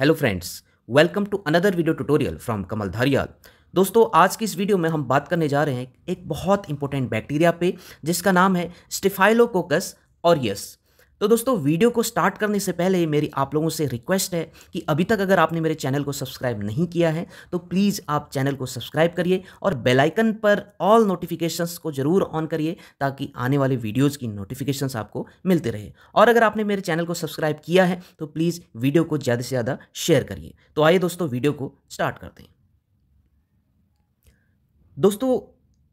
hello friends welcome to another video tutorial from Kamal Dhariyal दोस्तों आज की इस वीडियो में हम बात करने जा रहे हैं एक बहुत इंपॉर्टेंट बैक्टीरिया पे जिसका नाम है स्टिफाइलोकोकस ऑरियस तो दोस्तों वीडियो को स्टार्ट करने से पहले मेरी आप लोगों से रिक्वेस्ट है कि अभी तक अगर आपने मेरे चैनल को सब्सक्राइब नहीं किया है तो प्लीज़ आप चैनल को सब्सक्राइब करिए और बेल आइकन पर ऑल नोटिफिकेशंस को ज़रूर ऑन करिए ताकि आने वाले वीडियोज़ की नोटिफिकेशंस आपको मिलते रहे और अगर आपने मेरे चैनल को सब्सक्राइब किया है तो प्लीज़ वीडियो को ज़्यादा से ज़्यादा शेयर करिए तो आइए दोस्तों वीडियो को स्टार्ट करते हैं दोस्तों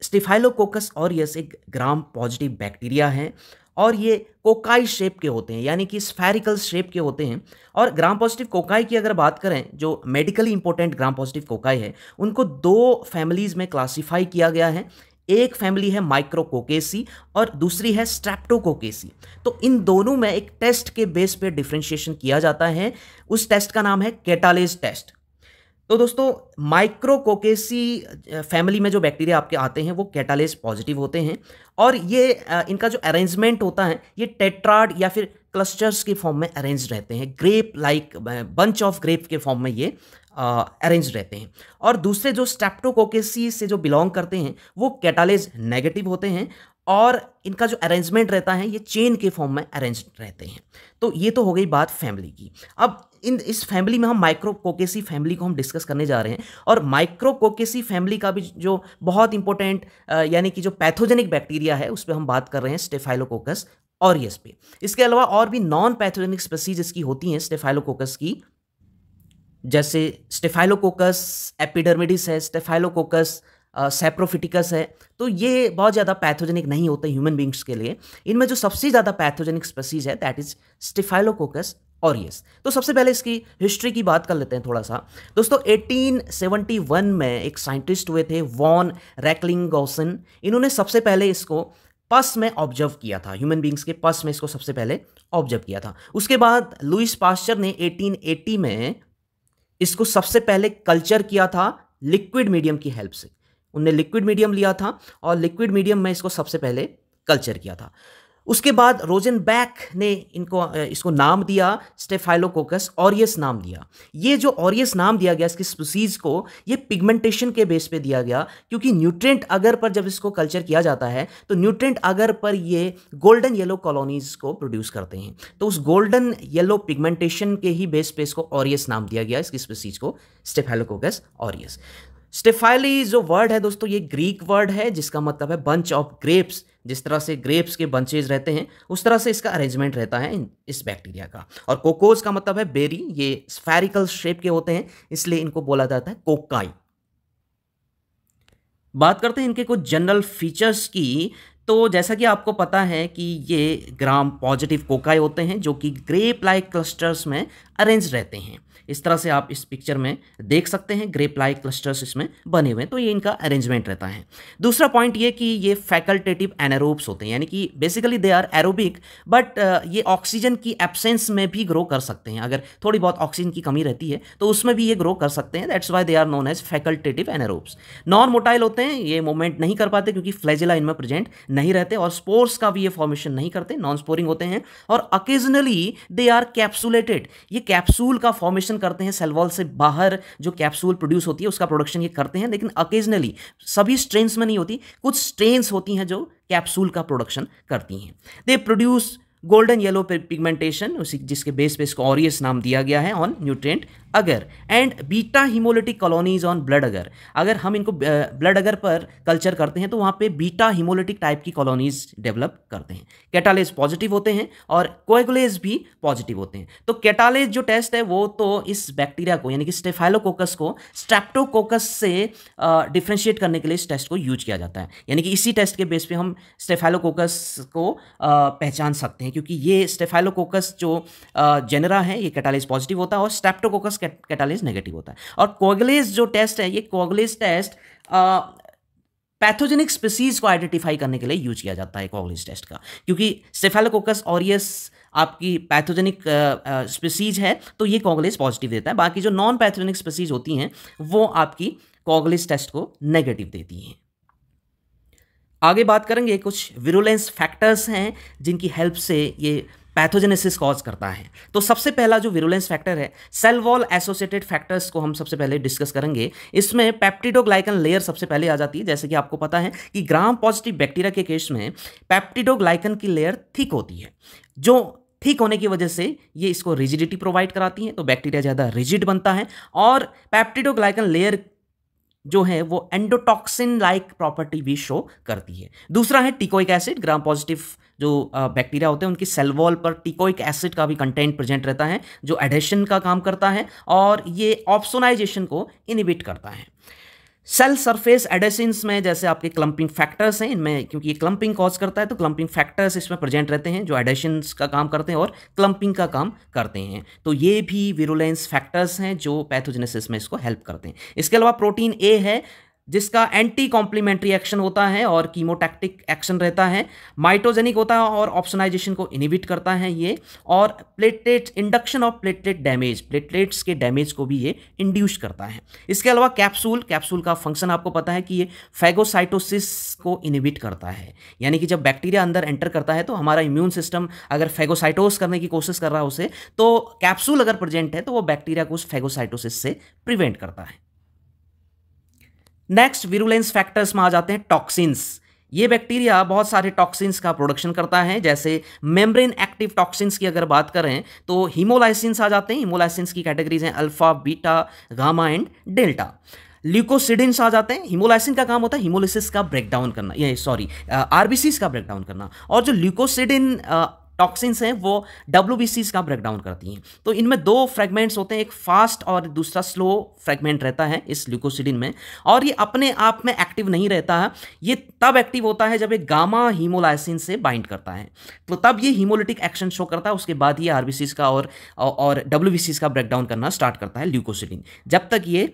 स्टिफाइलोकोकस ऑरियस एक ग्राम पॉजिटिव बैक्टीरिया है और ये कोकाई शेप के होते हैं यानी कि स्फेरिकल शेप के होते हैं और ग्राम पॉजिटिव कोकाई की अगर बात करें जो medically important gram positive cocci है उनको दो फैमिलीज़ में क्लासीफाई किया गया है एक फैमिली है माइक्रोकोकेसी और दूसरी है स्ट्रैप्टोकोकेसी तो इन दोनों में एक टेस्ट के बेस पे डिफ्रेंशिएशन किया जाता है उस टेस्ट का नाम है कैटालेज टेस्ट तो दोस्तों माइक्रोकोकेसी फैमिली में जो बैक्टीरिया आपके आते हैं वो कैटालेस पॉजिटिव होते हैं और ये इनका जो अरेंजमेंट होता है ये टेट्राड या फिर क्लस्टर्स के फॉर्म में अरेंज रहते हैं grape like bunch of grape के फॉर्म में ये अरेंज रहते हैं और दूसरे जो स्टेप्टोकोकेसी से जो बिलोंग करते हैं वो कैटालेज नेगेटिव होते हैं और इनका जो अरेंजमेंट रहता है ये चेन के फॉर्म में अरेंज रहते हैं तो ये तो हो गई बात फैमिली की अब इन इस फैमिली में हम माइक्रोकोकेसी फैमिली को हम डिस्कस करने जा रहे हैं और माइक्रोकोकेसी फैमिली का भी जो बहुत इंपॉर्टेंट यानी कि जो पैथोजेनिक बैक्टीरिया है उस पर हम बात कर रहे हैं स्टेफाइलोकोकस और यस पे इसके अलावा और भी नॉन पैथोजेनिक स्पेसीज इसकी होती हैं स्टेफाइलोकोकस की जैसे स्टेफाइलोकोकस एपिडर्मिडिस है स्टेफाइलोकोकस सेप्रोफिटिकस है तो ये बहुत ज़्यादा पैथोजेनिक नहीं होते ह्यूमन बींग्स के लिए इनमें जो सबसे ज़्यादा पैथोजेनिक स्पेसीज है that is staphylococcus aureus तो सबसे पहले इसकी हिस्ट्री की बात कर लेते हैं थोड़ा सा दोस्तों 1871 में एक साइंटिस्ट हुए थे वॉन रैकलिंग गौसन इन्होंने सबसे पहले इसको पस में ऑब्जर्व किया था ह्यूमन बींग्स के पस में इसको सबसे पहले ऑब्जर्व किया था उसके बाद लुइस पास्चर ने 1880 में इसको सबसे पहले कल्चर किया था लिक्विड मीडियम की हेल्प से उनने लिक्विड मीडियम लिया था और लिक्विड मीडियम में इसको सबसे पहले कल्चर किया था उसके बाद रोजन बैक ने इनको इसको नाम दिया स्टेफाइलोकोकस ऑरियस नाम दिया ये जो ऑरियस नाम दिया गया इसकी स्पीसीज़ को ये पिगमेंटेशन के बेस पे दिया गया क्योंकि न्यूट्रेंट अगर पर जब इसको कल्चर किया जाता है तो न्यूट्रेंट अगर पर ये गोल्डन येलो कॉलोनीज़ को प्रोड्यूस करते हैं तो उस गोल्डन येलो पिगमेंटेशन के ही बेस पे इसको ऑरियस नाम दिया गया इसकी स्पीसीज़ को स्टेफाइलोकोकस ऑरियस स्टेफाइली जो वर्ड है दोस्तों ये ग्रीक वर्ड है जिसका मतलब है बंच ऑफ ग्रेप्स जिस तरह से ग्रेप्स के बंचेज रहते हैं उस तरह से इसका अरेंजमेंट रहता है इस बैक्टीरिया का और कोकोज का मतलब है बेरी ये स्फेरिकल शेप के होते हैं इसलिए इनको बोला जाता है कोकाई बात करते हैं इनके कुछ जनरल फीचर्स की तो जैसा कि आपको पता है कि ये ग्राम पॉजिटिव कोकाई होते हैं जो कि ग्रेप लाइक क्लस्टर्स में अरेंज रहते हैं इस तरह से आप इस पिक्चर में देख सकते हैं ग्रेप लाइक क्लस्टर्स इसमें बने हुए हैं तो ये इनका अरेंजमेंट रहता है दूसरा पॉइंट ये कि ये फैकल्टेटिव एनारोब्स होते हैं यानी कि basically they are aerobic but ये ऑक्सीजन की एबसेंस में भी ग्रो कर सकते हैं अगर थोड़ी बहुत ऑक्सीजन की कमी रहती है तो उसमें भी ये ग्रो कर सकते हैं that's why they are known as facultative anaerobes non motile होते हैं ये मूवमेंट नहीं कर पाते क्योंकि फ्लैजिला इनमें प्रेजेंट नहीं रहते और स्पोर्स का भी ये फॉर्मेशन नहीं करते नॉन स्पोरिंग होते हैं और अकेजनली दे आर कैप्सुलेटेड ये कैप्सूल का फॉर्मेशन फॉर्मेशन करते हैं सेल वॉल से बाहर जो कैप्सूल प्रोड्यूस होती है उसका प्रोडक्शन ये करते हैं लेकिन अकेजनली सभी स्ट्रेन्स में नहीं होती कुछ स्ट्रेन्स होती हैं जो कैप्सूल का प्रोडक्शन करती हैं they produce golden yellow pigmentation उसी जिसके बेस पे इसको ऑरियस नाम दिया गया है on nutrient agar and beta haemolytic colonies on blood agar agar हम इनको ब्लड अगर पर कल्चर करते हैं तो वहाँ पे बीटा हीमोलिटिक टाइप की कॉलोनीज डेवलप करते हैं कैटालेज पॉजिटिव होते हैं और कोएगुलेज भी पॉजिटिव होते हैं तो कैटालेज जो टेस्ट है वो तो इस बैक्टीरिया को यानी कि स्टेफाइलोकोकस को स्ट्रैप्टोकोकस से डिफ्रेंशिएट करने के लिए इस टेस्ट को यूज किया जाता है यानी कि इसी टेस्ट के बेस पर हम स्टेफाइलोकोकस को आ, पहचान सकते हैं क्योंकि ये स्टेफाइलोकोकस जो जेनरा है ये कैटालेज पॉजिटिव होता है और स्ट्रैप्टोकोकस कैटालेज नेगेटिव होता है और कोगलेज जो टेस्ट है ये कोगलेज टेस्ट पैथोजेनिक स्पीसीज को आइडेंटिफाई करने के लिए यूज किया जाता है कोगलेज टेस्ट का क्योंकि सेफेलोकोकस ऑरियस आपकी पैथोजेनिक स्पीसीज है तो ये कोगलेज पॉजिटिव देता है बाकी जो नॉन पैथोजेनिक स्पीसीज होती हैं वो आपकी कोगलेज टेस्ट को नेगेटिव देती हैं आगे बात करेंगे कुछ विरोलेंस फैक्टर्स हैं जिनकी हेल्प से ये पैथोजेनेसिस कॉज करता है तो सबसे पहला जो विरुलेंस फैक्टर है सेल वॉल एसोसिएटेड फैक्टर्स को हम सबसे पहले डिस्कस करेंगे इसमें पैप्टिडोग्लाइकन लेयर सबसे पहले आ जाती है जैसे कि आपको पता है कि ग्राम पॉजिटिव बैक्टीरिया के केस में पैप्टिडोग्लाइकन की लेयर थिक होती है जो ठीक होने की वजह से ये इसको रिजिडिटी प्रोवाइड कराती हैं तो बैक्टीरिया ज़्यादा रिजिड बनता है और पैप्टिडोग्लाइकन लेयर जो है वो एंडोटॉक्सिन लाइक प्रॉपर्टी भी शो करती है दूसरा है टिकोइक एसिड ग्राम पॉजिटिव जो बैक्टीरिया होते हैं उनकी सेल वॉल पर टिकोइक एसिड का भी कंटेंट प्रेजेंट रहता है जो एडेशन का काम करता है और ये ऑप्सोनाइजेशन को इनिबिट करता है सेल सरफेस एडेसिन्स में जैसे आपके क्लंपिंग फैक्टर्स हैं इनमें क्योंकि ये क्लंपिंग कॉज करता है तो क्लंपिंग फैक्टर्स इसमें प्रेजेंट रहते हैं जो एडेशंस का काम करते हैं और क्लंपिंग का काम करते हैं तो ये भी विरुलेंस फैक्टर्स हैं जो पैथोजेनेसिस में इसको हेल्प करते हैं इसके अलावा प्रोटीन ए है जिसका एंटी कॉम्प्लीमेंट्री एक्शन होता है और कीमोटैक्टिक एक्शन रहता है माइट्रोजेनिक होता है और ऑप्शनाइजेशन को इनिबिट करता है ये और platelets induction of platelet damage platelets के डैमेज को भी ये इंड्यूस करता है इसके अलावा कैप्सूल कैप्सूल का फंक्शन आपको पता है कि ये फैगोसाइटोसिस को इनिबिट करता है यानी कि जब बैक्टीरिया अंदर एंटर करता है तो हमारा इम्यून सिस्टम अगर फैगोसाइटोस करने की कोशिश कर रहा है उसे तो कैप्सूल अगर प्रेजेंट है तो वो बैक्टीरिया को उस फैगोसाइटोसिस से प्रिवेंट करता है नेक्स्ट विरुलेंस फैक्टर्स में आ जाते हैं टॉक्सिन्स ये बैक्टीरिया बहुत सारे टॉक्सिन्स का प्रोडक्शन करता है जैसे मेम्ब्रेन एक्टिव टॉक्सिन्स की अगर बात करें तो हीमोलाइसिन्स आ जाते हैं हीमोलाइसिन्स की कैटेगरीज हैं alpha beta gamma and delta leucocidins आ जाते हैं हिमोलाइसिन का काम होता है हिमोलिसिस का ब्रेकडाउन करना ये सॉरी आरबीसीस uh, का ब्रेकडाउन करना और जो ल्यूकोसिडिन टॉक्सिन्स हैं वो डब्ल्यू का ब्रेक डाउन करती हैं तो इनमें दो फ्रेगमेंट्स होते हैं एक फास्ट और दूसरा स्लो फ्रेगमेंट रहता है इस ल्यूकोसिडिन में और ये अपने आप में एक्टिव नहीं रहता है ये तब एक्टिव होता है जब ये गामा हीमोलाइसिन से बाइंड करता है तो तब ये हीमोलिटिक एक्शन शो करता है उसके बाद ये आर का और और डब्ल्यू का ब्रेक डाउन करना स्टार्ट करता है ल्यूकोसिडिन जब तक ये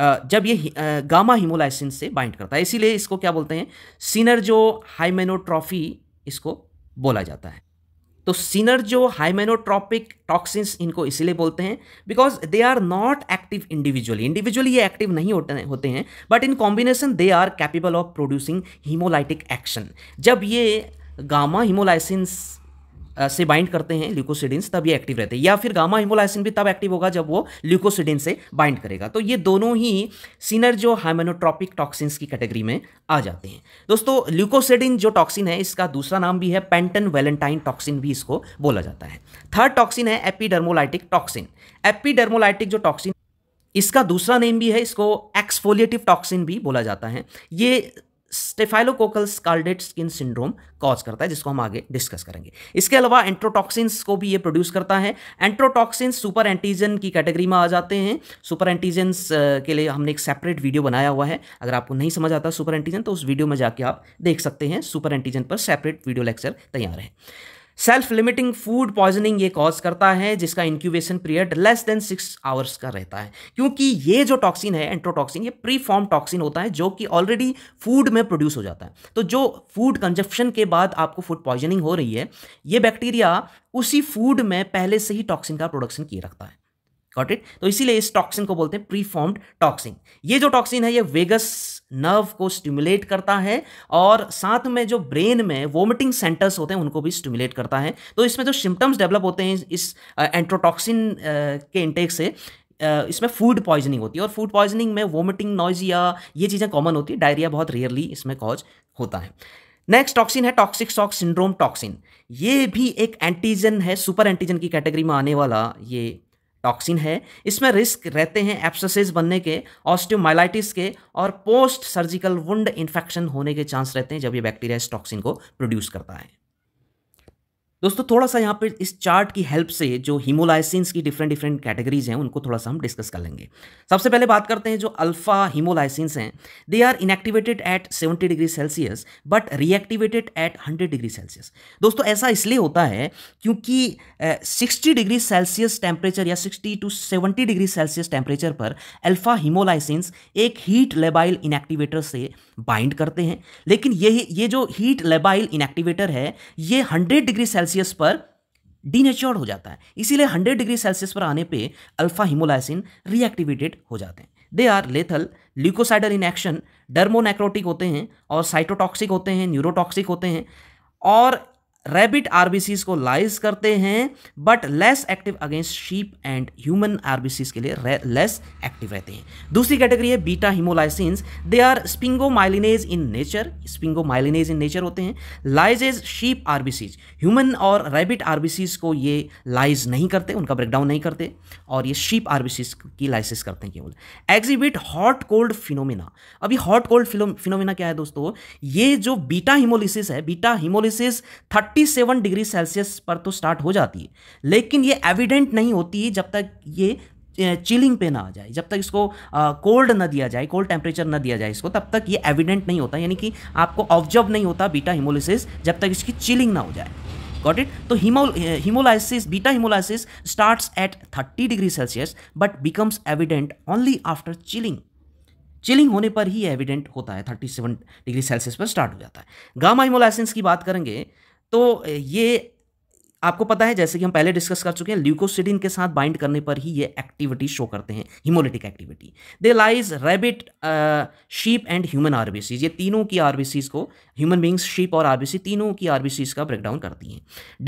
जब ये गामा हीमोलाइसिन से बाइंड करता है इसीलिए इसको क्या बोलते हैं जो हाइमेनोट्रॉफी इसको बोला जाता है तो जो हाइमेनोट्रॉपिक टॉक्सिन्स इनको इसीलिए बोलते हैं because they are not active individually individually ये एक्टिव नहीं होते होते हैं but in combination they are capable of producing haemolytic action जब ये गामा हिमोलाइसिन से बाइंड करते हैं ल्यूकोसिडिन तब ये एक्टिव रहते हैं या फिर गामा हिमोलाइसिन भी तब एक्टिव होगा जब वो ल्यूकोसिडिन से बाइंड करेगा तो ये दोनों ही सीनर जो हाइमेनोट्रॉपिक टॉक्सिन्स की कैटेगरी में आ जाते हैं दोस्तों ल्यूकोसिडिन जो टॉक्सिन है इसका दूसरा नाम भी है पेंटन वेलेंटाइन टॉक्सिन भी इसको बोला जाता है थर्ड टॉक्सिन है एपीडर्मोलाइटिक टॉक्सिन एपीडर्मोलाइटिक जो टॉक्सिन इसका दूसरा नेम भी है इसको एक्सफोलिएटिव टॉक्सिन भी बोला जाता है ये staphylococcal scalded skin syndrome cause करता है जिसको हम आगे डिस्कस करेंगे इसके अलावा एंट्रोटॉक्सिन्स को भी ये प्रोड्यूस करता है एंट्रोटॉक्सिन्स सुपर एंटीजन की कैटेगरी में आ जाते हैं सुपर एंटीजेंस के लिए हमने एक सेपरेट वीडियो बनाया हुआ है अगर आपको नहीं समझ आता सुपर एंटीजन तो उस वीडियो में जाके आप देख सकते हैं सुपर एंटीजन पर सेपरेट वीडियो लेक्चर तैयार है सेल्फ लिमिटिंग फूड पॉइजनिंग ये कॉज करता है जिसका incubation period less than six hours का रहता है क्योंकि ये जो टॉक्सिन है एंट्रोटॉक्सिन ये प्री फॉर्म टॉक्सिन होता है जो कि ऑलरेडी फूड में प्रोड्यूस हो जाता है तो जो फूड कंजप्शन के बाद आपको फूड पॉइजनिंग हो रही है ये बैक्टीरिया उसी फूड में पहले से ही टॉक्सिन का प्रोडक्शन किए रखता है गॉट इट तो इसीलिए इस टॉक्सिन को बोलते हैं प्री फॉर्म्ड टॉक्सिन ये जो टॉक्सिन है ये वेगस नर्व को स्टिमुलेट करता है और साथ में जो ब्रेन में वोमिटिंग सेंटर्स होते हैं उनको भी स्टिमुलेट करता है तो इसमें जो सिम्टम्स डेवलप होते हैं इस एंट्रोटॉक्सिन के इंटेक से इसमें फूड पॉइजनिंग होती है और फूड पॉइजनिंग में वोमिटिंग नॉइजिया ये चीज़ें कॉमन होती है डायरिया बहुत रेयरली इसमें कॉज होता है नेक्स्ट टॉक्सिन है टॉक्सिक सॉक सिंड्रोम टॉक्सिन ये भी एक एंटीजन है सुपर एंटीजन की कैटेगरी में आने वाला ये टॉक्सिन है इसमें रिस्क रहते हैं एप्ससेस बनने के ऑस्टियोमाइलाइटिस के और पोस्ट सर्जिकल वुंड इन्फेक्शन होने के चांस रहते हैं जब ये बैक्टीरिया इस टॉक्सिन को प्रोड्यूस करता है दोस्तों थोड़ा सा यहाँ पर इस चार्ट की हेल्प से जो हीमोलाइसिन्स की डिफरेंट डिफरेंट कैटेगरीज हैं उनको थोड़ा सा हम डिस्कस कर लेंगे सबसे पहले बात करते हैं जो अल्फा हीमोलाइसिन्स हैं they are inactivated at 70 degree Celsius but reactivated at 100 degree Celsius दोस्तों ऐसा इसलिए होता है क्योंकि सिक्सटी डिग्री सेल्सियस टेम्परेचर या sixty to seventy degree Celsius temperature पर अल्फा हीमोलाइसिन्स एक हीट लेबाइल इनएक्टिवेटर से बाइंड करते हैं लेकिन ये ये जो हीट लेबाइल इनएक्टिवेटर है ये हंड्रेड डिग्री सेल्सियस सेल्सियस पर डीनेचर्ड हो जाता है इसीलिए 100 डिग्री सेल्सियस पर आने पे अल्फा हिमोलाइसिन रीएक्टिवेटेड हो जाते हैं they are lethal leucocidal action dermonecrotic होते हैं और साइटोटॉक्सिक होते हैं न्यूरोटॉक्सिक होते हैं और रैबिट आरबीसीज को लाइज करते हैं but less active against sheep and human RBCs के लिए लेस एक्टिव रहते हैं दूसरी कैटेगरी है beta haemolysins they are sphingomyelinase in nature sphingomyelinase in nature होते हैं लाइजेज शीप आरबीसीज ह्यूमन और रैबिट आरबीसीज को ये लाइज नहीं करते उनका ब्रेकडाउन नहीं करते और ये शीप आरबीसीज की लाइसिस करते हैं केवल एग्जिबिट हॉट कोल्ड फिनोमिना अभी हॉट कोल्ड फिनोमिना क्या है दोस्तों ये जो बीटा हिमोलिसिस है beta haemolysis thirty seven degree Celsius पर तो स्टार्ट हो जाती है लेकिन ये एविडेंट नहीं होती है जब तक ये चिलिंग पे ना आ जाए जब तक इसको कोल्ड ना दिया जाए कोल्ड टेम्परेचर ना दिया जाए इसको तब तक ये एविडेंट नहीं होता यानी कि आपको ऑब्जर्व नहीं होता बीटा हिमोलिसिस जब तक इसकी चिलिंग ना हो जाए गॉट इट तो haemolysis beta haemolysis start at thirty degree Celsius but becomes evident only after chilling chilling होने पर ही एविडेंट होता है 37 डिग्री सेल्सियस पर स्टार्ट हो जाता है गामा हिमोलाइसिस की बात करेंगे तो ये आपको पता है जैसे कि हम पहले डिस्कस कर चुके हैं ल्यूकोसिडिन के साथ बाइंड करने पर ही ये एक्टिविटी शो करते हैं haemolytic activity they lyse rabbit sheep and human RBCs ये तीनों की आरबीसीज को ह्यूमन बींग्स शीप और आरबीसी तीनों की आरबीसीज का ब्रेकडाउन करती हैं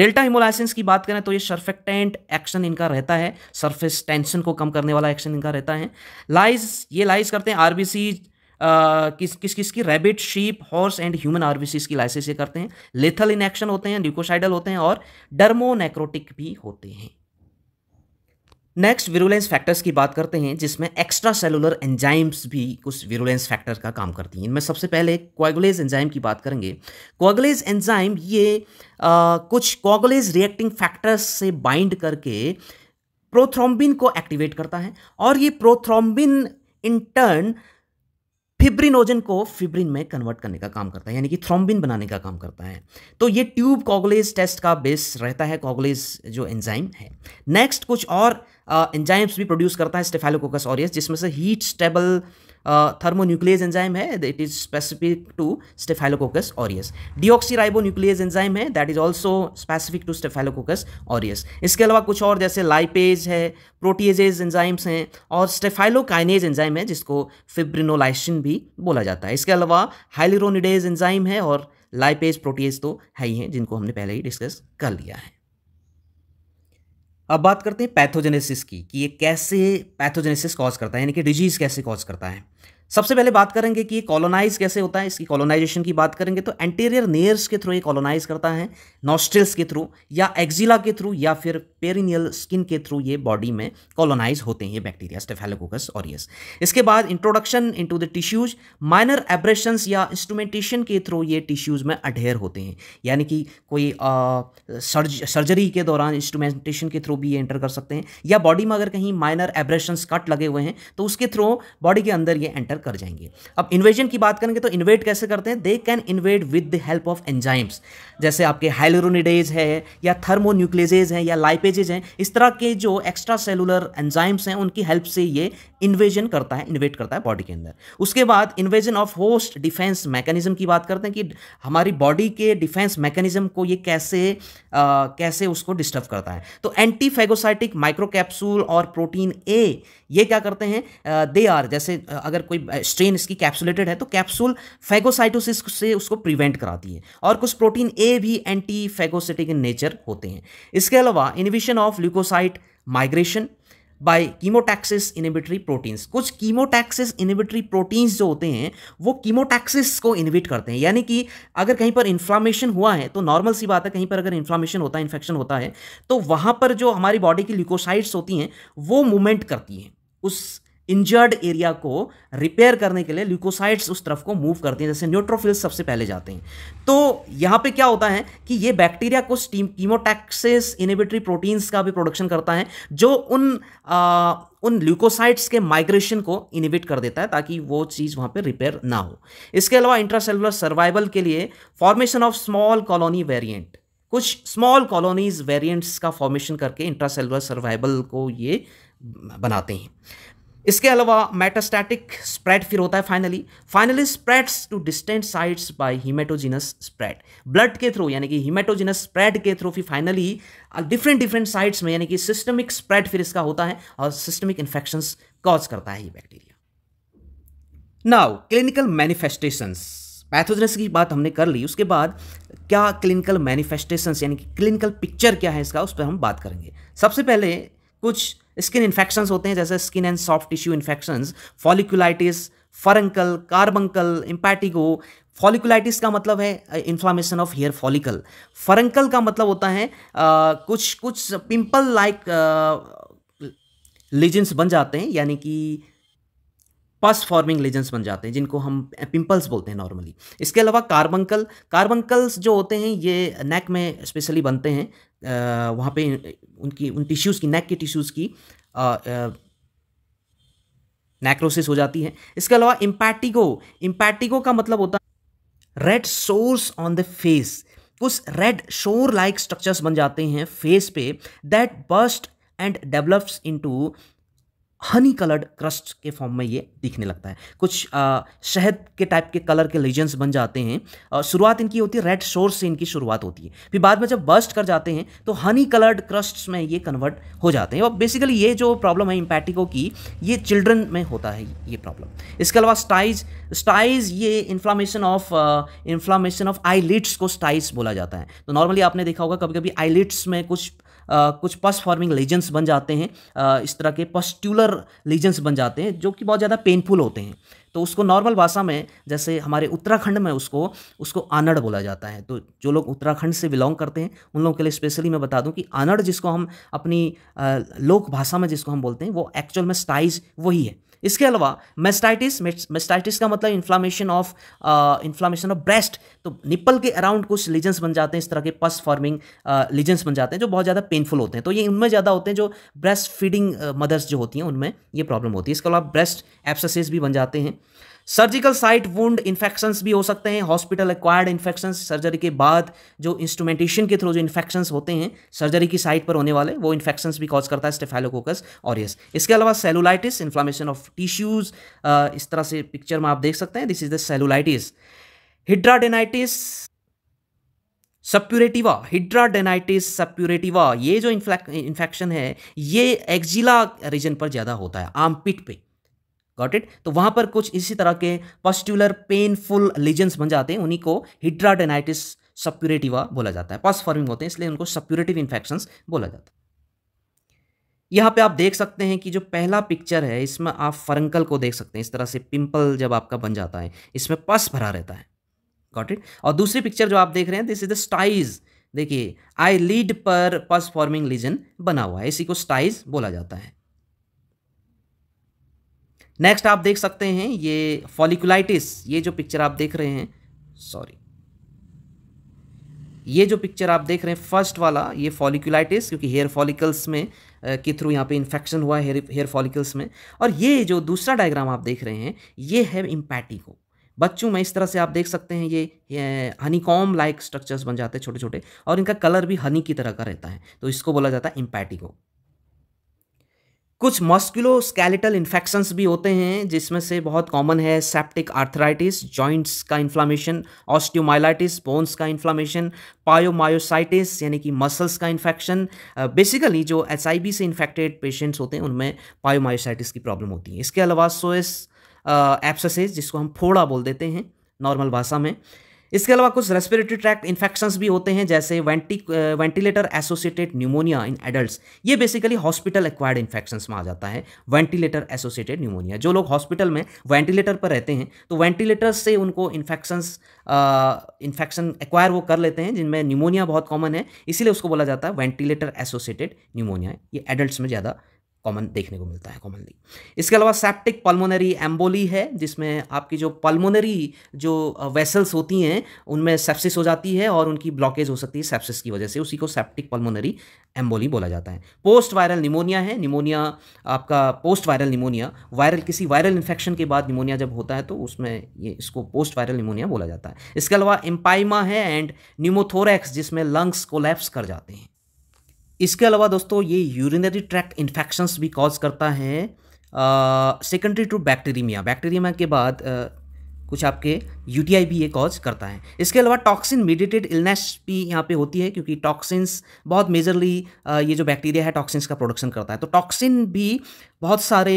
डेल्टा हिमोलाइसेंस की बात करें तो ये सर्फेक्टेंट एक्शन इनका रहता है सर्फेस टेंशन को कम करने वाला एक्शन इनका रहता है लाइज ये लाइज करते हैं आरबीसीज किस किस किस की rabbit sheep horse and human RBCs की लाइसेंस करते हैं लेथल एक्शन होते हैं न्यूकोसाइडल होते हैं और डर्मोनेक्रोटिक भी होते हैं नेक्स्ट विरुलेंस फैक्टर्स की बात करते हैं जिसमें एक्स्ट्रा सेलुलर एंजाइम्स भी कुछ विरुलेंस फैक्टर का काम करती हैं इनमें सबसे पहले कोगलेज एंजाइम की बात करेंगे कोगलेज एंजाइम ये आ, कुछ कोगलेज रिएक्टिंग फैक्टर्स से बाइंड करके प्रोथ्रोम्बिन को एक्टिवेट करता है और ये प्रोथ्रोम्बिन इन टर्न फिब्रिनोजन को फिब्रिन में कन्वर्ट करने का काम करता है यानी कि थ्रोम्बिन बनाने का काम करता है तो ये ट्यूब कॉगलेज टेस्ट का बेस रहता है कॉगलेज जो एंजाइम है नेक्स्ट कुछ और एंजाइम्स uh, भी प्रोड्यूस करता है स्टेफेलोकोकस ऑरियस जिसमें से हीट स्टेबल थर्मोन्यूक्लियस एंजाइम है it is specific to Staphylococcus aureus deoxyribonuclease enzyme है that is also specific to Staphylococcus aureus इसके अलावा कुछ और जैसे लाइपेज है प्रोटीजेज एंजाइम्स हैं और स्टेफाइलोकाइनेज एंजाइम है जिसको फिब्रिनोलाइसिन भी बोला जाता है इसके अलावा हाइलिरोनिडेज एंजाइम है और लाइपेज प्रोटीज तो है ही हैं जिनको हमने पहले ही डिस्कस कर लिया है अब बात करते हैं पैथोजेनेसिस की कि ये कैसे पैथोजेनेसिस कॉज करता है यानी कि डिजीज़ कैसे कॉज करता है सबसे पहले बात करेंगे कि ये कॉलोनाइज कैसे होता है इसकी कॉलोनाइजेशन की बात करेंगे तो एंटीरियर नेयर्स के थ्रू ये कॉलोनाइज करता है नॉस्ट्रिल्स के थ्रू या एक्जिला के थ्रू या फिर पेरिनियल स्किन के थ्रू ये बॉडी में कॉलोनाइज होते हैं ये बैक्टीरिया स्टेफेलोकोकस ऑरियस इसके बाद introduction in the tissues minor abrasions या इंस्ट्रूमेंटेशन के थ्रू ये टिश्यूज में अढ़ेर होते हैं यानी कि कोई सर्ज, सर्जरी के दौरान इंस्ट्रूमेंटेशन के थ्रू भी ये एंटर कर सकते हैं या बॉडी में अगर कहीं माइनर एब्रेशंस कट लगे हुए हैं तो उसके थ्रू बॉडी के अंदर ये एंटर एंटर कर जाएंगे अब इन्वेजन की बात करेंगे तो इन्वेट कैसे करते हैं they can invade with the help of enzymes जैसे आपके हाइलोरोनिडेज है या थर्मोन्यूक्लेजेज हैं या लाइपेजेज हैं इस तरह के जो एक्स्ट्रा सेलुलर एंजाइम्स हैं उनकी हेल्प से ये इन्वेजन करता है इन्वेट करता है बॉडी के अंदर उसके बाद invasion of host defence mechanism की बात करते हैं कि हमारी बॉडी के डिफेंस मैकेनिज्म को ये कैसे आ, कैसे उसको डिस्टर्ब करता है तो एंटी फेगोसाइटिक माइक्रोकैप्सूल और प्रोटीन ए ये क्या करते हैं दे आर जैसे अगर कोई स्ट्रेन इसकी कैप्सुलेटेड है तो कैप्सूल फेगोसाइटोसिस से उसको प्रिवेंट कराती है और कुछ प्रोटीन ए भी एंटी फेगोसिटिक इन नेचर होते हैं इसके अलावा inhibition of leukocyte migration by chemotaxis inhibitory proteins कुछ कीमोटैक्सिस इनिबिटरी प्रोटीन्स जो होते हैं वो कीमोटैक्सिस को इनिबिट करते हैं यानी कि अगर कहीं पर इन्फ्लामेशन हुआ है तो नॉर्मल सी बात है कहीं पर अगर इन्फ्लामेशन होता है इन्फेक्शन होता है तो वहाँ पर जो हमारी बॉडी की ल्यूकोसाइट्स होती हैं वो मूवमेंट करती हैं उस इंजर्ड एरिया को रिपेयर करने के लिए ल्यूकोसाइट्स उस तरफ को मूव करते हैं जैसे न्यूट्रोफिल्स सबसे पहले जाते हैं तो यहाँ पे क्या होता है कि ये बैक्टीरिया कुछ कीमोटैक्सिस इनिबिटरी प्रोटीन्स का भी प्रोडक्शन करता है जो उन आ, उन ल्यूकोसाइट्स के माइग्रेशन को इनिबिट कर देता है ताकि वो चीज़ वहाँ पर रिपेयर ना हो इसके अलावा इंट्रासेलुलर सर्वाइवल के लिए formation of small colony variant कुछ स्मॉल कॉलोनीज वेरियंट्स का फॉर्मेशन करके इंट्रासेलुलर सर्वाइवल को ये बनाते हैं इसके अलावा मेटास्टैटिक स्प्रेड फिर होता है finally finally spreads to distant sites by haematogenous spread blood के थ्रू यानी कि हीमेटोजिनस स्प्रेड के थ्रू फिर फाइनली डिफरेंट डिफरेंट साइट्स में यानी कि सिस्टमिक स्प्रेड फिर इसका होता है और सिस्टमिक इन्फेक्शंस कॉज करता है ये bacteria now clinical manifestations pathogenesis की बात हमने कर ली उसके बाद क्या क्लिनिकल मैनिफेस्टेशंस यानी कि क्लिनिकल पिक्चर क्या है इसका उस पर हम बात करेंगे सबसे पहले कुछ स्किन इन्फेक्शंस होते हैं जैसे skin and soft tissue infections folliculitis furuncle carbuncle impetigo folliculitis का मतलब है inflammation of hair follicle furuncle का मतलब होता है आ, uh, कुछ कुछ पिंपल लाइक लेजेंस बन जाते हैं यानी कि पस फॉर्मिंग लेजेंस बन जाते हैं जिनको हम पिंपल्स बोलते हैं नॉर्मली इसके अलावा कार्बंकल कार्बंकल्स जो होते हैं ये नेक में स्पेशली बनते हैं वहाँ पे उनकी उन टिश्यूज़ की नेक के टिश्यूज़ की नेक्रोसिस हो जाती है इसके अलावा इम्पैटिगो इम्पैटिगो का मतलब होता है red sores on the face कुछ रेड शोर लाइक स्ट्रक्चर्स बन जाते हैं फेस पे that burst and develops into honey coloured crust के फॉर्म में ये दिखने लगता है कुछ आ, शहद के टाइप के कलर के लेजेंस बन जाते हैं शुरुआत इनकी होती है रेड शोर से इनकी शुरुआत होती है फिर बाद में जब बर्स्ट कर जाते हैं तो हनी कलर्ड क्रस्ट्स में ये कन्वर्ट हो जाते हैं और बेसिकली ये जो प्रॉब्लम है इम्पैटिको की ये चिल्ड्रन में होता है ये प्रॉब्लम इसके अलावा स्टाइज स्टाइज ये inflammation of inflammation of eyelids को स्टाइज बोला जाता है तो नॉर्मली आपने देखा होगा कभी कभी आईलिट्स में कुछ कुछ पस फॉर्मिंग लीजेंस बन जाते हैं इस तरह के पस्ट्यूलर लीजेंस बन जाते हैं जो कि बहुत ज़्यादा पेनफुल होते हैं तो उसको नॉर्मल भाषा में जैसे हमारे उत्तराखंड में उसको उसको आनड़ बोला जाता है तो जो लोग उत्तराखंड से बिलोंग करते हैं उन लोगों के लिए स्पेशली मैं बता दूं कि आनड़ जिसको हम अपनी लोक भाषा में जिसको हम बोलते हैं वो एक्चुअल में स्टाइज वही है इसके अलावा मेस्टाइटिस मेस्टाइटिस का मतलब inflammation of inflammation of breast तो निप्पल के अराउंड कुछ लीजन्स बन जाते हैं इस तरह के पस फॉर्मिंग लीजन्स बन जाते हैं जो बहुत ज़्यादा पेनफुल होते हैं तो ये उनमें ज़्यादा होते हैं जो ब्रेस्ट फीडिंग मदर्स जो होती हैं उनमें ये प्रॉब्लम होती है इसके अलावा ब्रेस्ट एप्सेसेस भी बन जाते हैं सर्जिकल साइट वुंड इन्फेक्शंस भी हो सकते हैं हॉस्पिटल एक्वायर्ड इन्फेक्शन सर्जरी के बाद जो इंस्ट्रूमेंटेशन के थ्रू जो इन्फेक्शन होते हैं सर्जरी की साइट पर होने वाले वो इन्फेक्शंस भी कॉज करता है स्टेफेलोकोकस और यस इसके अलावा सेलुलाइटिस इन्फ्लामेशन ऑफ टिश्यूज इस तरह से पिक्चर में आप देख सकते हैं this is the cellulitis hidradenitis suppurativa hidradenitis suppurativa ये जो इन्फेक्शन है ये एक्जिला रीजन पर ज़्यादा होता है आम पिट पे गॉट इट तो वहां पर कुछ इसी तरह के पॉस्टुलर पेनफुल लीजेंस बन जाते हैं उन्हीं को हिड्राडेनाइटिस सप्यूरेटिवा बोला जाता है पस फॉर्मिंग होते हैं इसलिए उनको सप्यूरेटिव इन्फेक्शन बोला जाता है यहाँ पे आप देख सकते हैं कि जो पहला पिक्चर है इसमें आप फरंकल को देख सकते हैं इस तरह से पिंपल जब आपका बन जाता है इसमें पस भरा रहता है गॉट इट और दूसरी पिक्चर जो आप देख रहे हैं दिस इज द स्टाइज देखिए आई लीड पर पस फॉर्मिंग लीजन बना हुआ है इसी को स्टाइज बोला जाता है नेक्स्ट आप देख सकते हैं ये फॉलिकुलाइटिस ये जो पिक्चर आप देख रहे हैं सॉरी ये जो पिक्चर आप देख रहे हैं फर्स्ट वाला ये फॉलिकुलाइटिस क्योंकि हेयर फॉलिकल्स में के थ्रू यहाँ पे इन्फेक्शन हुआ हेयर हेयर फॉलिकल्स में और ये जो दूसरा डायग्राम आप देख रहे हैं ये है इम्पैटिको बच्चों में इस तरह से आप देख सकते हैं ये हनीकॉम लाइक स्ट्रक्चर्स बन जाते हैं छोटे छोटे और इनका कलर भी हनी की तरह का रहता है तो इसको बोला जाता है इम्पैटिको कुछ मस्कुलो स्केलेटल इन्फेक्शंस भी होते हैं जिसमें से बहुत कॉमन है सेप्टिक आर्थराइटिस जॉइंट्स का इन्फ्लामेशन ऑस्टियोमाइलाइटिस बोन्स का इन्फ्लामेशन पायोमायोसाइटिस यानी कि मसल्स का इन्फेक्शन बेसिकली जो एच से इन्फेक्टेड पेशेंट्स होते हैं उनमें पायोमायोसाइटिस की प्रॉब्लम होती है इसके अलावा सोएस एप्ससेस जिसको हम फोड़ा बोल देते हैं नॉर्मल भाषा में इसके अलावा कुछ रेस्पिरेटरी ट्रैक्ट इन्फेक्शंस भी होते हैं जैसे venti ventilator associated pneumonia in adult ये बेसिकली हॉस्पिटल एक्वायर्ड इन्फेक्शंस में आ जाता है वेंटिलेटर एसोसिएटेड न्यूमोनिया जो लोग हॉस्पिटल में वेंटिलेटर पर रहते हैं तो वेंटिलेटर से उनको इन्फेक्शंस इन्फेक्शन एक्वायर वो कर लेते हैं जिनमें न्यूमोनिया बहुत कॉमन है इसीलिए उसको बोला जाता है वेंटिलेटर एसोसिएटेड न्यूमोनिया ये एडल्ट में ज़्यादा कॉमन देखने को मिलता है कॉमनली इसके अलावा सेप्टिक पल्मोनरी एम्बोली है जिसमें आपकी जो पल्मोनरी जो वेसल्स uh, होती हैं उनमें सेप्सिस हो जाती है और उनकी ब्लॉकेज हो सकती है सेप्सिस की वजह से उसी को सेप्टिक पल्मोनरी एम्बोली बोला जाता है पोस्ट वायरल निमोनिया है निमोनिया आपका पोस्ट वायरल निमोनिया वायरल किसी वायरल इन्फेक्शन के बाद निमोनिया जब होता है तो उसमें ये इसको पोस्ट वायरल निमोनिया बोला जाता है इसके अलावा एम्पाइमा है एंड न्यूमोथोरैक्स जिसमें लंग्स कोलैप्स कर जाते हैं इसके अलावा दोस्तों ये यूरिनरी ट्रैक्ट इन्फेक्शंस भी कॉज करता है सेकेंडरी टू बैक्टीरीमिया बैक्टीरीमिया के बाद कुछ आपके यूटीआई भी ये कॉज करता है इसके अलावा टॉक्सिन मेडिटेड इलनेस भी यहाँ पे होती है क्योंकि टॉक्सिन्स बहुत मेजरली ये जो बैक्टीरिया है टॉक्सिन्स का प्रोडक्शन करता है तो टॉक्सिन भी बहुत सारे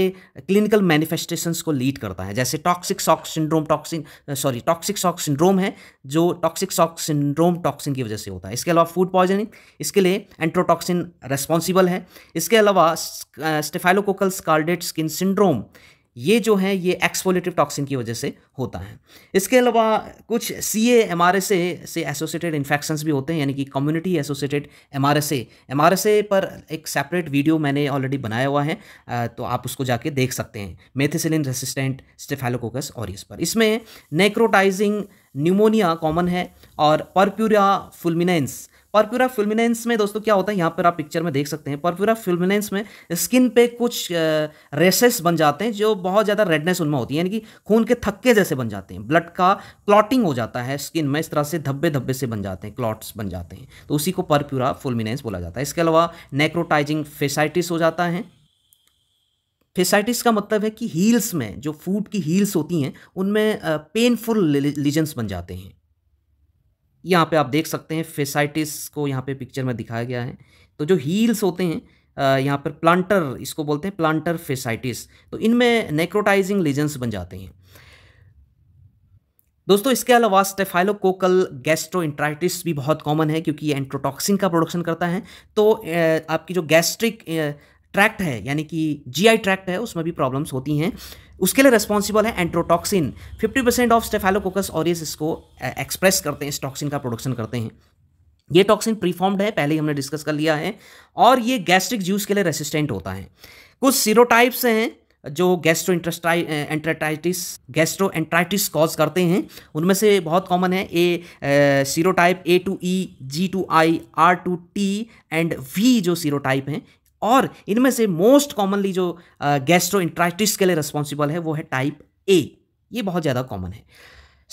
क्लिनिकल मैनिफेस्टेशंस को लीड करता है जैसे toxic shock syndrome toxin sorry toxic shock syndrome है जो टॉक्सिक सॉक सिंड्रोम टॉक्सिन की वजह से होता है इसके अलावा फूड पॉइजनिंग इसके लिए एंट्रोटॉक्सिन रेस्पॉन्सिबल है इसके अलावा स्टेफाइलोकोकल स्कार्डेड स्किन सिंड्रोम ये जो है ये एक्सपोलेटिव टॉक्सिन की वजह से होता है इसके अलावा कुछ C M R S A associated एसोसिएटेड इन्फेक्शन भी होते हैं यानी कि community associated M R S A M R S A पर एक सेपरेट वीडियो मैंने ऑलरेडी बनाया हुआ है तो आप उसको जाके देख सकते हैं मेथिसिलिन रेसिस्टेंट स्टेफेलोकोकस और इस पर इसमें नेक्रोटाइजिंग न्यूमोनिया कॉमन है और परप्यूरिया फुलमिनेंस परप्यूरा फिल्मिनेंस में दोस्तों क्या होता है यहाँ पर आप पिक्चर में देख सकते हैं परप्यूरा फिल्मिनेंस में स्किन पे कुछ रेसेस बन जाते हैं जो बहुत ज़्यादा रेडनेस उनमें होती है यानी कि खून के थक्के जैसे बन जाते हैं ब्लड का क्लॉटिंग हो जाता है स्किन में इस तरह से धब्बे धब्बे से बन जाते हैं क्लॉट्स बन जाते हैं तो उसी को परप्यूरा फुलमिनेंस बोला जाता है इसके अलावा नेक्रोटाइजिंग फेसाइटिस हो जाता है फेसाइटिस का मतलब है कि हील्स में जो फूट की हील्स होती हैं उनमें पेनफुल लीजेंस बन जाते हैं यहाँ पे आप देख सकते हैं फेसाइटिस को यहाँ पे पिक्चर में दिखाया गया है तो जो हील्स होते हैं यहाँ पर प्लांटर इसको बोलते हैं प्लांटर फेसाइटिस तो इनमें नेक्रोटाइजिंग लीजेंस बन जाते हैं दोस्तों इसके अलावा स्टेफाइलोकोकल गैस्ट्रो इंट्राइटिस भी बहुत कॉमन है क्योंकि ये एंट्रोटॉक्सिन का प्रोडक्शन करता है तो आपकी जो गैस्ट्रिक ट्रैक्ट है यानी कि जीआई ट्रैक्ट है उसमें भी प्रॉब्लम्स होती हैं उसके लिए रेस्पॉन्सिबल है enterotoxin 50 percent of Staphylococcus aureus इसको एक्सप्रेस करते हैं इस टॉक्सिन का प्रोडक्शन करते हैं ये टॉक्सिन प्रीफॉर्म्ड है पहले ही हमने डिस्कस कर लिया है और ये गैस्ट्रिक जूस के लिए रेसिस्टेंट होता है कुछ सीरोटाइप्स हैं जो gastroenteritis gastroenteritis cause करते हैं उनमें से बहुत कॉमन है A serotype A two E G two I R two T and V जो सीरोटाइप हैं और इनमें से मोस्ट कॉमनली जो गैस्ट्रो इंट्राइटिस के लिए रिस्पॉन्सिबल है वो है टाइप ए ये बहुत ज़्यादा कॉमन है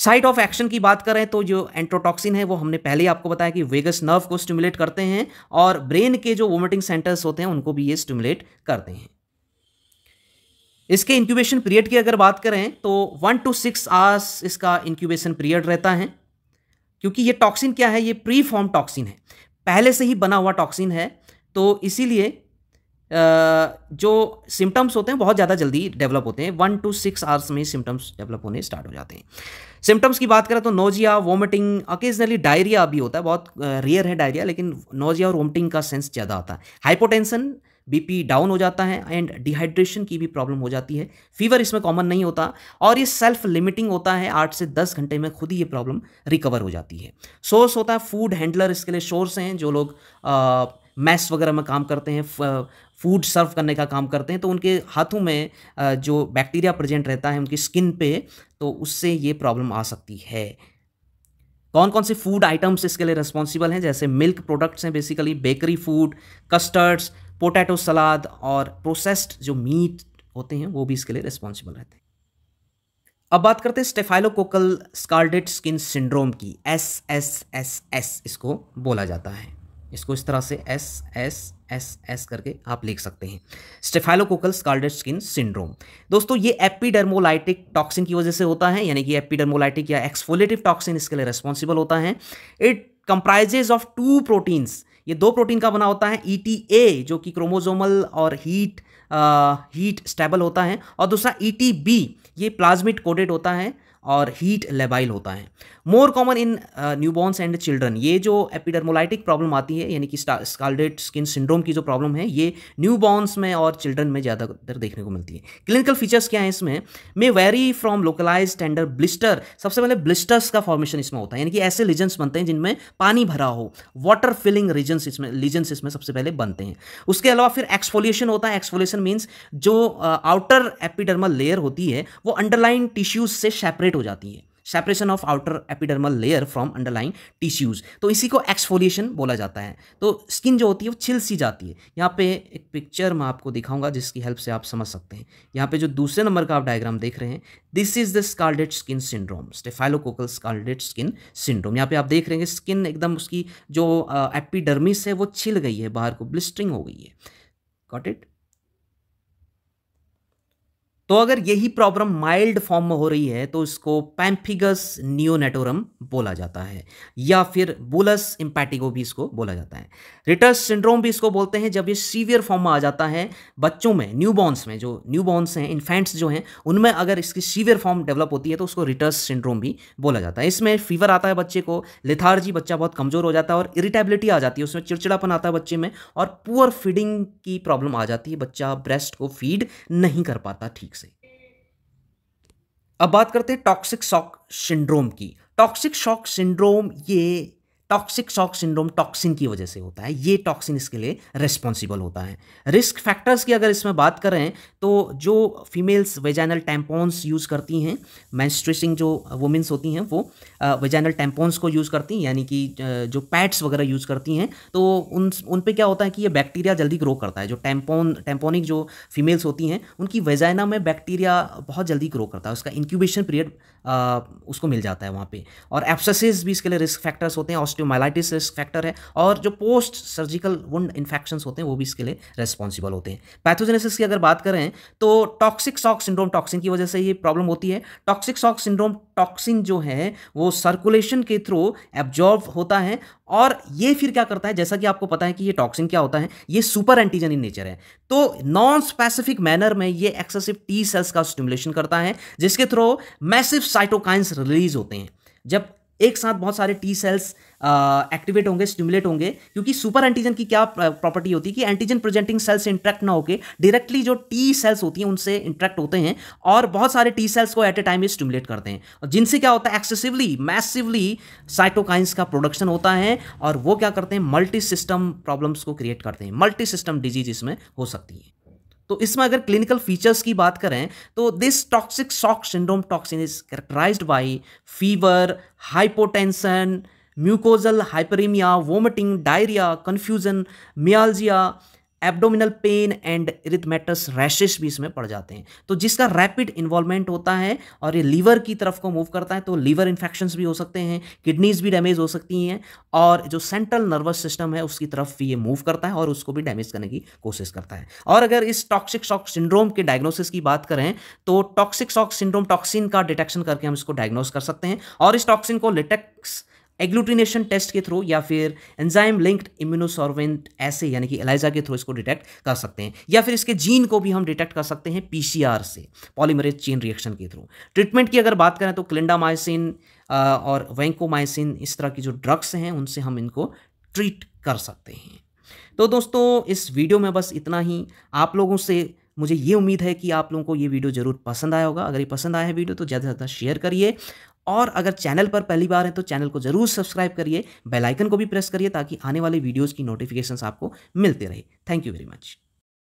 साइट ऑफ एक्शन की बात करें तो जो एंट्रोटॉक्सिन है वो हमने पहले ही आपको बताया कि वेगस नर्व को स्टिमुलेट करते हैं और ब्रेन के जो वोमिटिंग सेंटर्स होते हैं उनको भी ये स्टिमुलेट करते हैं इसके इंक्यूबेशन पीरियड की अगर बात करें तो वन टू सिक्स आवर्स इसका इंक्यूबेशन पीरियड रहता है क्योंकि ये टॉक्सिन क्या है ये प्री फॉर्म टॉक्सिन है पहले से ही बना हुआ टॉक्सिन है तो इसीलिए जो सिम्टम्स होते हैं बहुत ज़्यादा जल्दी डेवलप होते हैं वन टू सिक्स आवर्स में सिम्टम्स डेवलप होने स्टार्ट हो जाते हैं सिम्टम्स की बात करें तो नोजिया वोमिटिंग ओकेजनली डायरिया भी होता है बहुत रेयर है डायरिया लेकिन नोजिया और वोमिटिंग का सेंस ज़्यादा आता है हाइपोटेंशन बीपी डाउन हो जाता है एंड डिहाइड्रेशन की भी प्रॉब्लम हो जाती है फीवर इसमें कॉमन नहीं होता और ये सेल्फ लिमिटिंग होता है आठ से दस घंटे में खुद ही ये प्रॉब्लम रिकवर हो जाती है सोर्स होता है फूड हैंडलर इसके लिए शोर्स हैं जो लोग आ, मैस वगैरह में काम करते हैं फूड सर्व करने का काम करते हैं तो उनके हाथों में जो बैक्टीरिया प्रेजेंट रहता है उनकी स्किन पे तो उससे ये प्रॉब्लम आ सकती है कौन कौन से फूड आइटम्स इसके लिए रिस्पॉन्सिबल हैं जैसे मिल्क प्रोडक्ट्स हैं basically bakery food custards potato salad और प्रोसेस्ड जो मीट होते हैं वो भी इसके लिए रिस्पॉन्सिबल रहते हैं अब बात करते हैं स्टेफाइलोकोकल स्कारडेट स्किन सिंड्रोम की एस एस एस एस इसको बोला जाता है इसको इस तरह से एस एस एस एस करके आप लिख सकते हैं स्टेफाइलोकोकल स्कार्डेड स्किन सिंड्रोम दोस्तों ये एपिडर्मोलाइटिक टॉक्सिन की वजह से होता है यानी कि एपिडर्मोलाइटिक या एक्सफोलेटिव टॉक्सिन इसके लिए रेस्पॉन्सिबल होता है it comprises of two proteins ये दो प्रोटीन का बना होता है ई e जो कि क्रोमोजोमल और हीट हीट स्टेबल होता है और दूसरा ई e ये प्लाज्मिट कोडेड होता है और हीट लेबाइल होता है more common in newborns and children ये जो एपिडर्मोलाइटिक प्रॉब्लम आती है यानी कि स्कालडेड स्किन सिंड्रोम की जो प्रॉब्लम है ये न्यूबॉर्न्स में और चिल्ड्रन में ज़्यादातर देखने को मिलती है क्लिनिकल फीचर्स क्या है इसमें may vary from localised tender blister सबसे पहले ब्लिस्टर्स का फॉर्मेशन इसमें होता है यानी कि ऐसे लीजन्स बनते हैं जिनमें पानी भरा हो वाटर फिलिंग रीजन्स इसमें लीजन्स इसमें सबसे पहले बनते हैं उसके अलावा फिर एक्सफोलिएशन होता है एक्सफोलिएशन मीन्स जो आउटर एपिडर्मल लेयर होती है वो अंडरलाइन टिश्यूज से सेपरेट हो जाती है separation of outer epidermal layer from underlying tissues तो इसी को एक्सफोलिएशन बोला जाता है तो स्किन जो होती है वो छिल सी जाती है यहाँ पे एक पिक्चर मैं आपको दिखाऊंगा जिसकी हेल्प से आप समझ सकते हैं यहाँ पे जो दूसरे नंबर का आप डायग्राम देख रहे हैं this is the scarlet skin syndrome staphylococcal scarlet skin syndrome यहाँ पे आप देख रहे हैं स्किन एकदम उसकी जो एपिडर्मिस uh, है वो छिल गई है बाहर को ब्लिस्टरिंग हो गई है गॉट इट तो अगर यही प्रॉब्लम माइल्ड फॉर्म में हो रही है तो इसको पैम्फिगस नियोनेटोरम बोला जाता है या फिर बुलस इम्पैटिगो भी इसको बोला जाता है रिटर्स सिंड्रोम भी इसको बोलते हैं जब ये सीवियर फॉर्म में आ जाता है बच्चों में न्यूबॉर्न्स में जो न्यूबॉर्न्स हैं इन्फेंट्स जो हैं उनमें अगर इसकी सीवियर फॉर्म डेवलप होती है तो उसको रिटर्स सिंड्रोम भी बोला जाता है इसमें फीवर आता है बच्चे को लिथार्जी बच्चा बहुत कमज़ोर हो जाता है और इरिटेबिलिटी आ जाती है उसमें चिड़चिड़ापन आता है बच्चे में और पुअर फीडिंग की प्रॉब्लम आ जाती है बच्चा ब्रेस्ट को फीड नहीं कर पाता ठीक अब बात करते हैं टॉक्सिक शॉक सिंड्रोम की टॉक्सिक शॉक सिंड्रोम ये टॉक्सिक शॉक सिंड्रोम टॉक्सिन की वजह से होता है ये टॉक्सिन इसके लिए रेस्पॉन्सिबल होता है रिस्क फैक्टर्स की अगर इसमें बात करें तो जो फीमेल्स वेजाइनल टैम्पोन्स यूज़ करती हैं मैंस्ट्रेसिंग जो वुमेंस होती हैं वो वेजाइनल टैम्पोन्स को यूज़ करती हैं यानी कि जो पैड्स वगैरह यूज़ करती हैं तो उन उन पर क्या होता है कि ये बैक्टीरिया जल्दी ग्रो करता है जो टैम्पोन टैम्पोनिक जो फीमेल्स होती हैं उनकी वेजाइना में बैक्टीरिया बहुत जल्दी ग्रो करता है उसका इंक्यूबेशन पीरियड उसको मिल जाता है वहाँ पे और एप्ससिस भी इसके लिए रिस्क फैक्टर्स होते हैं ऑस्टियोमाइलाइटिस रिस्क फैक्टर है और जो पोस्ट सर्जिकल वुंड इन्फेक्शन होते हैं वो भी इसके लिए रेस्पॉन्सिबल होते हैं पैथोजेनेसिस की अगर बात करें तो टॉक्सिक सॉक सिंड्रोम टॉक्सिन की वजह से ये प्रॉब्लम होती है टॉक्सिक सॉक सिंड्रोम टॉक्सिन जो है वो सर्कुलेशन के थ्रू एब्जॉर्व होता है और ये फिर क्या करता है जैसा कि आपको पता है कि ये टॉक्सिन क्या होता है ये सुपर एंटीजन इन नेचर है तो नॉन स्पेसिफिक मैनर में ये एक्सेसिव टी सेल्स का स्टिमुलेशन करता है जिसके थ्रू मैसिव साइटोकाइंस रिलीज होते हैं जब एक साथ बहुत सारे टी सेल्स एक्टिवेट होंगे स्टिमुलेट होंगे क्योंकि सुपर एंटीजन की क्या प्रॉपर्टी uh, होती है कि एंटीजन प्रेजेंटिंग सेल्स से इंट्रैक्ट ना होकर डायरेक्टली जो टी सेल्स होती हैं उनसे इंट्रैक्ट होते हैं और बहुत सारे टी सेल्स को एट ए टाइम स्टिमुलेट करते हैं और जिनसे क्या होता है एक्सेसिवली मैसिवली साइटोकाइंस का प्रोडक्शन होता है और वो क्या करते हैं मल्टी सिस्टम प्रॉब्लम्स को क्रिएट करते हैं मल्टी सिस्टम डिजीज इसमें हो सकती है तो इसमें अगर क्लिनिकल फीचर्स की बात करें तो this toxic shock syndrome toxin is characterised by fever hypotension mucosal hyperaemia vomiting diarrhoea confusion myalgia abdominal pain and erythematous rashes भी इसमें पड़ जाते हैं तो जिसका रैपिड इन्वॉल्वमेंट होता है और ये लीवर की तरफ को मूव करता है तो लीवर इन्फेक्शंस भी हो सकते हैं किडनीज भी डैमेज हो सकती हैं और जो सेंट्रल नर्वस सिस्टम है उसकी तरफ भी ये मूव करता है और उसको भी डैमेज करने की कोशिश करता है और अगर इस टॉक्सिक शॉक सिंड्रोम के डायग्नोसिस की बात करें तो टॉक्सिक शॉक सिंड्रोम टॉक्सिन का डिटेक्शन करके हम इसको डायग्नोस कर सकते हैं और इस टॉक्सिन को लिटेक्स एग्लूटिनेशन टेस्ट के थ्रू या फिर एंजाइम लिंक्ड इम्यूनोसॉर्वेंट ऐसे यानी कि एलाइजा के थ्रू इसको डिटेक्ट कर सकते हैं या फिर इसके जीन को भी हम डिटेक्ट कर सकते हैं पीसीआर से पॉलीमरेज चेन रिएक्शन के थ्रू ट्रीटमेंट की अगर बात करें तो क्लिंडामाइसिन और वेंकोमाइसिन इस तरह की जो ड्रग्स हैं उनसे हम इनको ट्रीट कर सकते हैं तो दोस्तों इस वीडियो में बस इतना ही आप लोगों से मुझे ये उम्मीद है कि आप लोगों को ये वीडियो ज़रूर पसंद आया होगा अगर ये पसंद आया है वीडियो तो ज़्यादा से ज़्यादा शेयर करिए और अगर चैनल पर पहली बार हैं तो चैनल को जरूर सब्सक्राइब करिए बेलाइकन को भी प्रेस करिए ताकि आने वाले वीडियोज़ की नोटिफिकेशन आपको मिलते रहे थैंक यू वेरी मच